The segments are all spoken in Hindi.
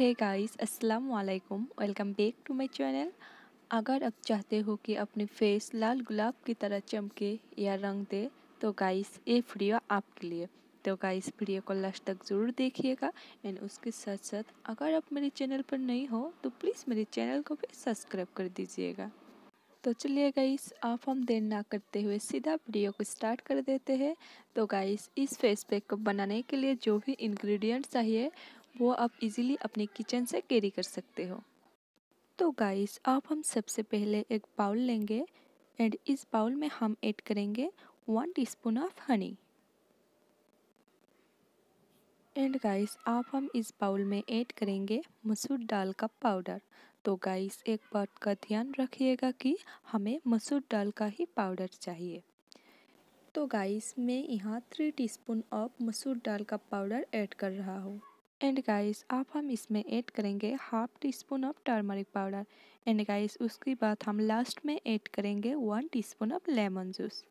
हे गाइस अस्सलाम वालेकुम welcome back to my channel अगर आप चाहते हो कि अपने फेस लाल गुलाब की तरह चमके या रंग दे तो गाइस ये वीडियो आपके लिए तो गाइस वीडियो को लास्ट तक ज़रूर देखिएगा एंड उसके साथ साथ अगर आप मेरे चैनल पर नहीं हो तो प्लीज़ मेरे चैनल को भी सब्सक्राइब कर दीजिएगा तो चलिए गाइस आप हम देर ना करते हुए सीधा वीडियो को स्टार्ट कर देते हैं तो गाइस इस फेस पैक को बनाने के लिए जो भी इंग्रेडिएंट्स चाहिए वो आप इजीली अपने किचन से कैरी कर सकते हो तो गाइस आप हम सबसे पहले एक बाउल लेंगे एंड इस बाउल में हम ऐड करेंगे one teaspoon of honey and guys आप हम इस बाउल में ऐड करेंगे मसूर दाल का पाउडर तो गाइस एक बात का ध्यान रखिएगा कि हमें मसूर दाल का ही पाउडर चाहिए तो गाइस मैं यहाँ थ्री टीस्पून ऑफ मसूर दाल का पाउडर ऐड कर रहा हूँ एंड गाइस अब हम इसमें ऐड करेंगे half teaspoon of turmeric powder and guys उसके बाद हम लास्ट में ऐड करेंगे one teaspoon of lemon juice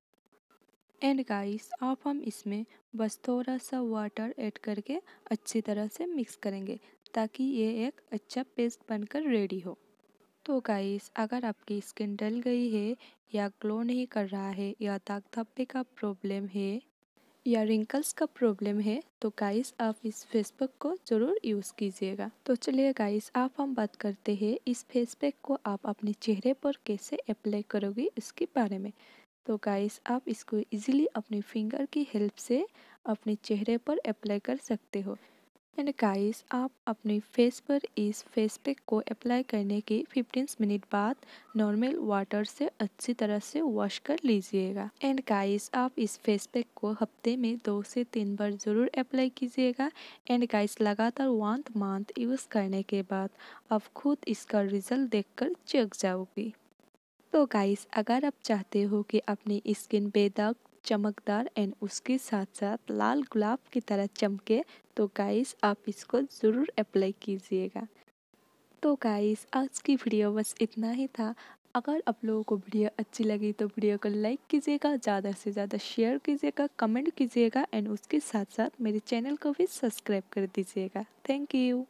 and guys अब हम इसमें बस थोड़ा सा वाटर ऐड करके अच्छी तरह से मिक्स करेंगे ताकि ये एक अच्छा पेस्ट बनकर रेडी हो तो गाइस अगर आपकी स्किन डल गई है या ग्लो नहीं कर रहा है या दाग धब्बे का प्रॉब्लम है या रिंकल्स का प्रॉब्लम है तो गाइस आप इस फेस पैक को ज़रूर यूज़ कीजिएगा तो चलिए गाइस आप हम बात करते हैं इस फेस पैक को आप अपने चेहरे पर कैसे अप्लाई करोगे इसके बारे में तो गाइस आप इसको इजीली अपने फिंगर की हेल्प से अपने चेहरे पर अप्लाई कर सकते हो एंड गाइस आप अपने फेस पर इस फेस पैक को अप्लाई करने के 15 मिनट बाद नॉर्मल वाटर से अच्छी तरह से वॉश कर लीजिएगा एंड गाइस आप इस फेस पैक को हफ्ते में दो से तीन बार ज़रूर अप्लाई कीजिएगा एंड गाइस लगातार वन मंथ यूज़ करने के बाद आप खुद इसका रिजल्ट देखकर चेक जाओगी तो गाइस अगर आप चाहते हो कि अपनी स्किन बेदाग चमकदार एंड उसके साथ साथ लाल गुलाब की तरह चमके तो गाइस आप इसको ज़रूर अप्लाई कीजिएगा तो गाइस आज की वीडियो बस इतना ही था अगर आप लोगों को वीडियो अच्छी लगी तो वीडियो को लाइक कीजिएगा ज़्यादा से ज़्यादा शेयर कीजिएगा कमेंट कीजिएगा एंड उसके साथ साथ मेरे चैनल को भी सब्सक्राइब कर दीजिएगा थैंक यू